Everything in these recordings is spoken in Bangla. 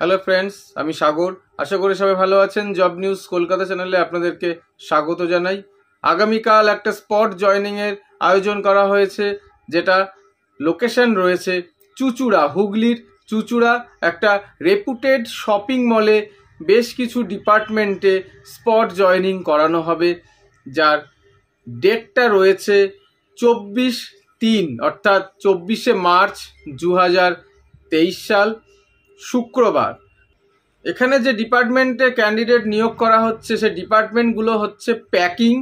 হ্যালো ফ্রেন্ডস আমি সাগর আশা করি সবাই ভালো আছেন জব নিউজ কলকাতা চ্যানেলে আপনাদেরকে স্বাগত জানাই আগামীকাল একটা স্পট জয়নিংয়ের আয়োজন করা হয়েছে যেটা লোকেশন রয়েছে চুচুড়া হুগলির চুচুড়া একটা রেপুটেড শপিং মলে বেশ কিছু ডিপার্টমেন্টে স্পট জয়নিং করানো হবে যার ডেটটা রয়েছে চব্বিশ তিন অর্থাৎ চব্বিশে মার্চ দু হাজার তেইশ সাল শুক্রবার এখানে যে ডিপার্টমেন্টে ক্যান্ডিডেট নিয়োগ করা হচ্ছে সে ডিপার্টমেন্টগুলো হচ্ছে প্যাকিং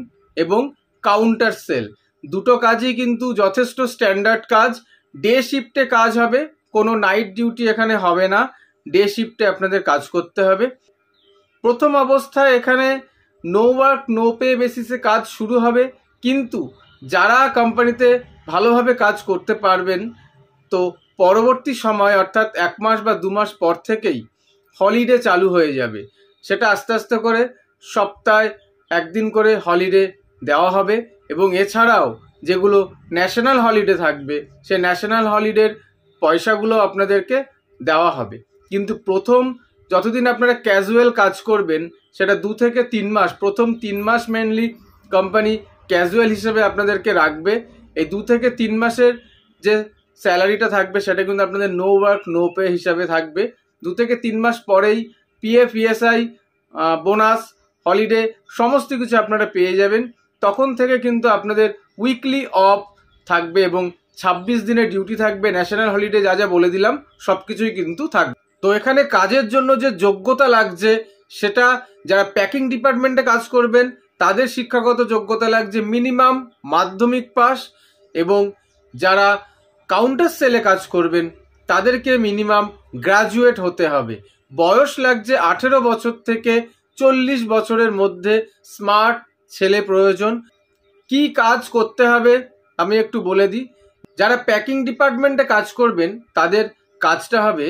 এবং কাউন্টার সেল দুটো কাজই কিন্তু যথেষ্ট স্ট্যান্ডার্ড কাজ ডে শিফটে কাজ হবে কোনো নাইট ডিউটি এখানে হবে না ডে শিফটে আপনাদের কাজ করতে হবে প্রথম অবস্থায় এখানে নো ওয়ার্ক নো পে বেসিসে কাজ শুরু হবে কিন্তু যারা কোম্পানিতে ভালোভাবে কাজ করতে পারবেন তো পরবর্তী সময় অর্থাৎ এক মাস বা দু মাস পর থেকেই হলিডে চালু হয়ে যাবে সেটা আস্তে আস্তে করে সপ্তাহে একদিন করে হলিডে দেওয়া হবে এবং এছাড়াও যেগুলো ন্যাশনাল হলিডে থাকবে সে ন্যাশনাল হলিডের পয়সাগুলো আপনাদেরকে দেওয়া হবে কিন্তু প্রথম যতদিন আপনারা ক্যাজুয়াল কাজ করবেন সেটা দু থেকে তিন মাস প্রথম তিন মাস মেনলি কোম্পানি ক্যাজুয়াল হিসেবে আপনাদেরকে রাখবে এই দু থেকে তিন মাসের যে স্যালারিটা থাকবে সেটা কিন্তু আপনাদের নো ওয়ার্ক নো পে হিসাবে থাকবে দু থেকে তিন মাস পরেই পিএফ ইএসআই বোনাস হলিডে সমস্ত কিছু আপনারা পেয়ে যাবেন তখন থেকে কিন্তু আপনাদের উইকলি অফ থাকবে এবং ছাব্বিশ দিনের ডিউটি থাকবে ন্যাশনাল হলিডে যা যা বলে দিলাম সব কিছুই কিন্তু থাকবে তো এখানে কাজের জন্য যে যোগ্যতা লাগছে সেটা যারা প্যাকিং ডিপার্টমেন্টে কাজ করবেন তাদের শিক্ষাগত যোগ্যতা লাগছে মিনিমাম মাধ্যমিক পাস এবং যারা কাউন্টার সেলে কাজ করবেন তাদেরকে মিনিমাম গ্রাজুয়েট হতে হবে বয়স লাগছে আঠেরো বছর থেকে চল্লিশ বছরের মধ্যে স্মার্ট ছেলে প্রয়োজন কি কাজ করতে হবে আমি একটু বলে দিই যারা প্যাকিং ডিপার্টমেন্টে কাজ করবেন তাদের কাজটা হবে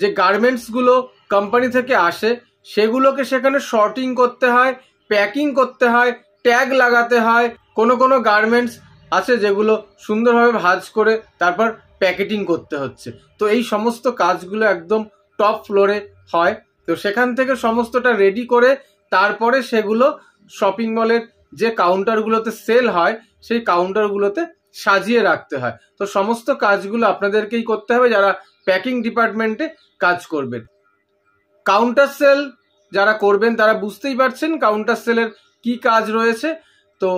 যে গার্মেন্টসগুলো কোম্পানি থেকে আসে সেগুলোকে সেখানে শর্টিং করতে হয় প্যাকিং করতে হয় ট্যাগ লাগাতে হয় কোনো কোনো গার্মেন্টস আছে যেগুলো সুন্দরভাবে ভাজ করে তারপর প্যাকেটিং করতে হচ্ছে তো এই সমস্ত কাজগুলো একদম টপ ফ্লোরে হয় তো সেখান থেকে সমস্তটা রেডি করে তারপরে সেগুলো শপিং মলের যে কাউন্টারগুলোতে সেল হয় সেই কাউন্টারগুলোতে সাজিয়ে রাখতে হয় তো সমস্ত কাজগুলো আপনাদেরকেই করতে হবে যারা প্যাকিং ডিপার্টমেন্টে কাজ করবেন কাউন্টার সেল যারা করবেন তারা বুঝতেই পারছেন কাউন্টার সেলের কি কাজ রয়েছে তো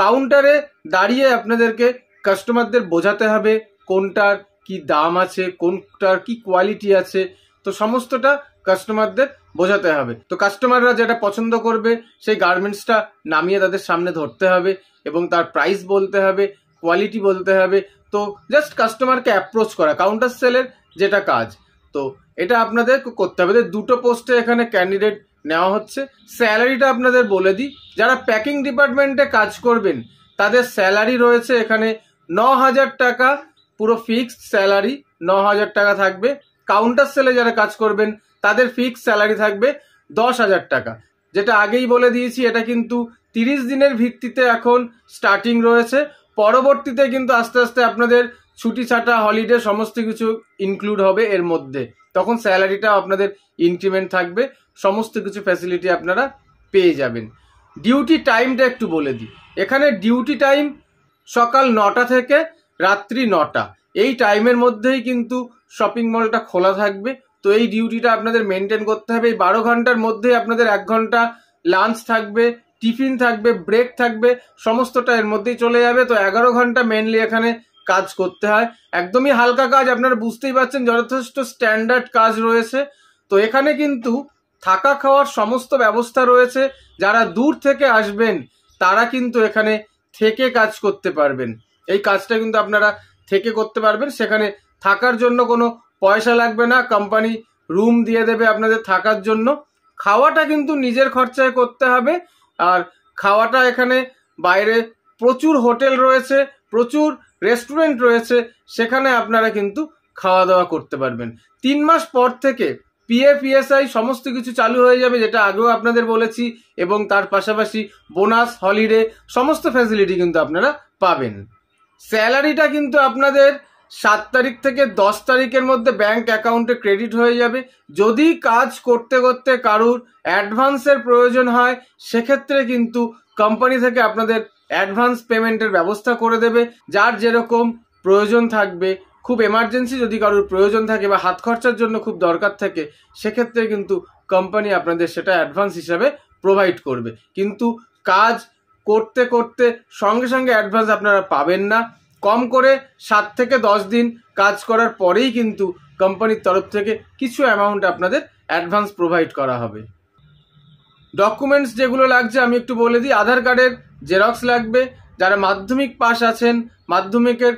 কাউন্টারে দাঁড়িয়ে আপনাদেরকে কাস্টমারদের বোঝাতে হবে কোনটার কি দাম আছে কোনটার কি কোয়ালিটি আছে তো সমস্তটা কাস্টমারদের বোঝাতে হবে তো কাস্টমাররা যেটা পছন্দ করবে সেই গার্মেন্টসটা নামিয়ে তাদের সামনে ধরতে হবে এবং তার প্রাইস বলতে হবে কোয়ালিটি বলতে হবে তো জাস্ট কাস্টমারকে অ্যাপ্রোচ করা কাউন্টার সেলের যেটা কাজ তো এটা আপনাদের করতে হবে দুটো পোস্টে এখানে ক্যান্ডিডেট নেওয়া হচ্ছে স্যালারিটা আপনাদের বলে দিই যারা প্যাকিং ডিপার্টমেন্টে কাজ করবেন তাদের স্যালারি রয়েছে এখানে ন হাজার টাকা পুরো ফিক্সড স্যালারি ন হাজার টাকা থাকবে কাউন্টার সেলে যারা কাজ করবেন তাদের ফিক্সড স্যালারি থাকবে দশ হাজার টাকা যেটা আগেই বলে দিয়েছি এটা কিন্তু তিরিশ দিনের ভিত্তিতে এখন স্টার্টিং রয়েছে পরবর্তীতে কিন্তু আস্তে আস্তে আপনাদের ছুটি ছাটা হলিডে সমস্ত কিছু ইনক্লুড হবে এর মধ্যে তখন স্যালারিটা আপনাদের ইনক্রিমেন্ট থাকবে সমস্ত কিছু ফ্যাসিলিটি আপনারা পেয়ে যাবেন ডিউটি টাইমটা একটু বলে দিই এখানে ডিউটি টাইম সকাল নটা থেকে রাত্রি নটা এই টাইমের মধ্যেই কিন্তু শপিং মলটা খোলা থাকবে তো এই ডিউটিটা আপনাদের মেনটেন করতে হবে এই বারো ঘন্টার মধ্যেই আপনাদের এক ঘন্টা লাঞ্চ থাকবে টিফিন থাকবে ব্রেক থাকবে সমস্তটা এর মধ্যেই চলে যাবে তো এগারো ঘন্টা মেনলি এখানে কাজ করতে হয় একদমই হালকা কাজ আপনারা বুঝতেই পারছেন যথেষ্ট স্ট্যান্ডার্ড কাজ রয়েছে তো এখানে কিন্তু থাকা খাওয়ার সমস্ত ব্যবস্থা রয়েছে যারা দূর থেকে আসবেন তারা কিন্তু এখানে থেকে কাজ করতে পারবেন এই কাজটা কিন্তু আপনারা থেকে করতে পারবেন সেখানে থাকার জন্য কোনো পয়সা লাগবে না কোম্পানি রুম দিয়ে দেবে আপনাদের থাকার জন্য খাওয়াটা কিন্তু নিজের খরচায় করতে হবে আর খাওয়াটা এখানে বাইরে প্রচুর হোটেল রয়েছে প্রচুর রেস্টুরেন্ট রয়েছে সেখানে আপনারা কিন্তু খাওয়া দাওয়া করতে পারবেন তিন মাস পর থেকে পিএফিএসআই ইএসআই সমস্ত কিছু চালু হয়ে যাবে যেটা আগেও আপনাদের বলেছি এবং তার পাশাপাশি বোনাস হলিডে সমস্ত ফ্যাসিলিটি কিন্তু আপনারা পাবেন স্যালারিটা কিন্তু আপনাদের সাত তারিখ থেকে দশ তারিখের মধ্যে ব্যাংক অ্যাকাউন্টে ক্রেডিট হয়ে যাবে যদি কাজ করতে করতে কারুর অ্যাডভান্সের প্রয়োজন হয় সেক্ষেত্রে কিন্তু কোম্পানি থেকে আপনাদের অ্যাডভান্স পেমেন্টের ব্যবস্থা করে দেবে যার যেরকম প্রয়োজন থাকবে খুব এমার্জেন্সি যদি কারোর প্রয়োজন থাকে বা হাত খরচার জন্য খুব দরকার থাকে সেক্ষেত্রে কিন্তু কোম্পানি আপনাদের সেটা অ্যাডভান্স হিসাবে প্রোভাইড করবে কিন্তু কাজ করতে করতে সঙ্গে সঙ্গে অ্যাডভান্স আপনারা পাবেন না কম করে সাত থেকে দশ দিন কাজ করার পরেই কিন্তু কোম্পানির তরফ থেকে কিছু অ্যামাউন্ট আপনাদের অ্যাডভান্স প্রোভাইড করা হবে ডকুমেন্টস যেগুলো লাগছে আমি একটু বলে দিই আধার কার্ডের জেরক্স লাগবে যারা মাধ্যমিক পাস আছেন মাধ্যমিকের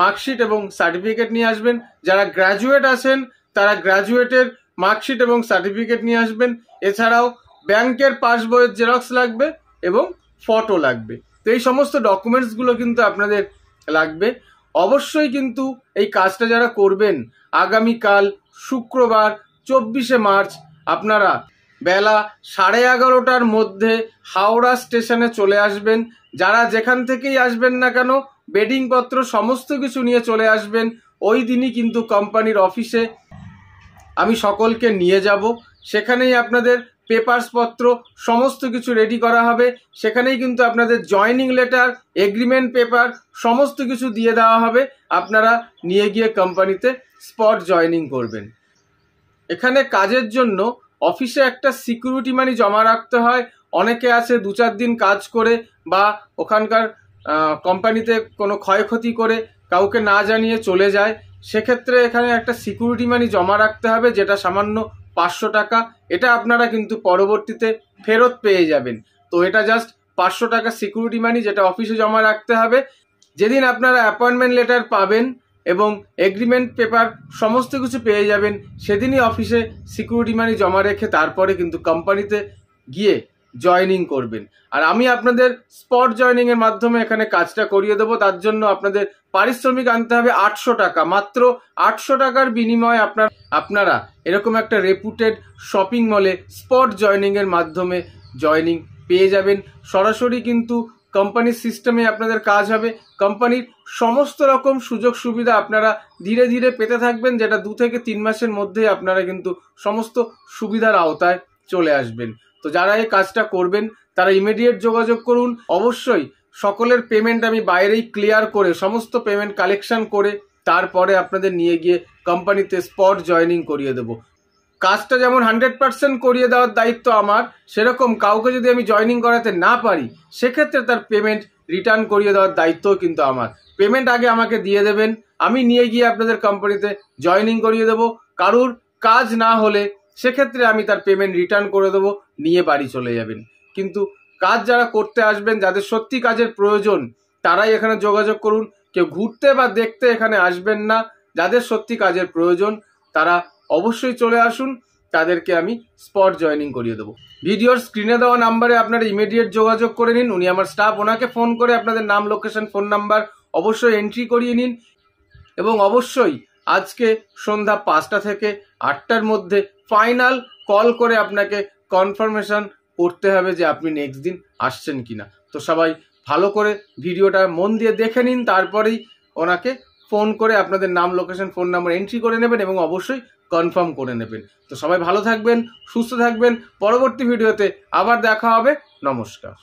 মার্কশিট এবং সার্টিফিকেট নিয়ে আসবেন যারা গ্র্যাজুয়েট আছেন তারা গ্র্যাজুয়েটের মার্কশিট এবং সার্টিফিকেট নিয়ে আসবেন এছাড়াও ব্যাংকের পাসবইয়ের জেরক্স লাগবে এবং ফটো লাগবে তো এই সমস্ত ডকুমেন্টসগুলো কিন্তু আপনাদের লাগবে অবশ্যই কিন্তু এই কাজটা যারা করবেন আগামীকাল শুক্রবার চব্বিশে মার্চ আপনারা বেলা সাড়ে এগারোটার মধ্যে হাওড়া স্টেশনে চলে আসবেন যারা যেখান থেকেই আসবেন না কেন বেডিংপত্র সমস্ত কিছু নিয়ে চলে আসবেন ওই দিনই কিন্তু কোম্পানির অফিসে আমি সকলকে নিয়ে যাব সেখানেই আপনাদের পেপার্স পত্র সমস্ত কিছু রেডি করা হবে সেখানেই কিন্তু আপনাদের জয়নিং লেটার এগ্রিমেন্ট পেপার সমস্ত কিছু দিয়ে দেওয়া হবে আপনারা নিয়ে গিয়ে কোম্পানিতে স্পট জয়নিং করবেন এখানে কাজের জন্য অফিসে একটা সিকিউরিটি মানি জমা রাখতে হয় অনেকে আছে দু চার দিন কাজ করে বা ওখানকার কোম্পানিতে কোনো ক্ষয়ক্ষতি করে কাউকে না জানিয়ে চলে যায় সেক্ষেত্রে এখানে একটা সিকিউরিটি মানি জমা রাখতে হবে যেটা সামান্য পাঁচশো টাকা এটা আপনারা কিন্তু পরবর্তীতে ফেরত পেয়ে যাবেন তো এটা জাস্ট পাঁচশো টাকা সিকিউরিটি মানি যেটা অফিসে জমা রাখতে হবে যেদিন আপনারা অ্যাপয়েন্টমেন্ট লেটার পাবেন এবং এগ্রিমেন্ট পেপার সমস্ত কিছু পেয়ে যাবেন সেদিনই অফিসে সিকিউরিটি মানি জমা রেখে তারপরে কিন্তু কোম্পানিতে গিয়ে জয়নিং করবেন আর আমি আপনাদের স্পট জয়নিংয়ের মাধ্যমে এখানে কাজটা করিয়ে দেবো তার জন্য আপনাদের পারিশ্রমিক আনতে হবে আটশো টাকা মাত্র আটশো টাকার বিনিময়ে আপনার আপনারা এরকম একটা রেপুটেড শপিং মলে স্পট জয়নিংয়ের মাধ্যমে জয়নিং পেয়ে যাবেন সরাসরি কিন্তু কোম্পানির সিস্টেমে আপনাদের কাজ হবে কোম্পানির সমস্ত রকম সুযোগ সুবিধা আপনারা ধীরে ধীরে পেতে থাকবেন যেটা দু থেকে তিন মাসের মধ্যে আপনারা কিন্তু সমস্ত সুবিধার আওতায় চলে আসবেন তো যারা এই কাজটা করবেন তারা ইমিডিয়েট যোগাযোগ করুন অবশ্যই সকলের পেমেন্ট আমি বাইরেই ক্লিয়ার করে সমস্ত পেমেন্ট কালেকশন করে তারপরে আপনাদের নিয়ে গিয়ে কোম্পানিতে স্পট জয়নিং করিয়ে দেবো কাজটা যেমন হান্ড্রেড পার্সেন্ট করিয়ে দেওয়ার দায়িত্ব আমার সেরকম কাউকে যদি আমি জয়নিং করাতে না পারি সেক্ষেত্রে তার পেমেন্ট রিটার্ন করিয়ে দেওয়ার দায়িত্ব কিন্তু আমার পেমেন্ট আগে আমাকে দিয়ে দেবেন আমি নিয়ে গিয়ে আপনাদের কোম্পানিতে জয়নিং করিয়ে দেবো কারুর কাজ না হলে সেক্ষেত্রে আমি তার পেমেন্ট রিটার্ন করে দেবো নিয়ে বাড়ি চলে যাবেন কিন্তু কাজ যারা করতে আসবেন যাদের সত্যি কাজের প্রয়োজন তারাই এখানে যোগাযোগ করুন কেউ ঘুরতে বা দেখতে এখানে আসবেন না যাদের সত্যি কাজের প্রয়োজন তারা অবশ্যই চলে আসুন তাদেরকে আমি স্পট জয়নিং করিয়ে দেবো ভিডিওর স্ক্রিনে দেওয়া নাম্বারে আপনারা ইমিডিয়েট যোগাযোগ করে নিন উনি আমার স্টাফ ওনাকে ফোন করে আপনাদের নাম লোকেশন ফোন নাম্বার অবশ্যই এন্ট্রি করিয়ে নিন এবং অবশ্যই আজকে সন্ধ্যা পাঁচটা থেকে আটটার মধ্যে ফাইনাল কল করে আপনাকে কনফার্মেশন করতে হবে যে আপনি নেক্সট দিন আসছেন কি না তো সবাই ভালো করে ভিডিওটা মন দিয়ে দেখে নিন তারপরেই ওনাকে ফোন করে আপনাদের নাম লোকেশন ফোন নাম্বার এন্ট্রি করে নেবেন এবং অবশ্যই কনফার্ম করে নেবেন তো সবাই ভালো থাকবেন সুস্থ থাকবেন পরবর্তী ভিডিওতে আবার দেখা হবে নমস্কার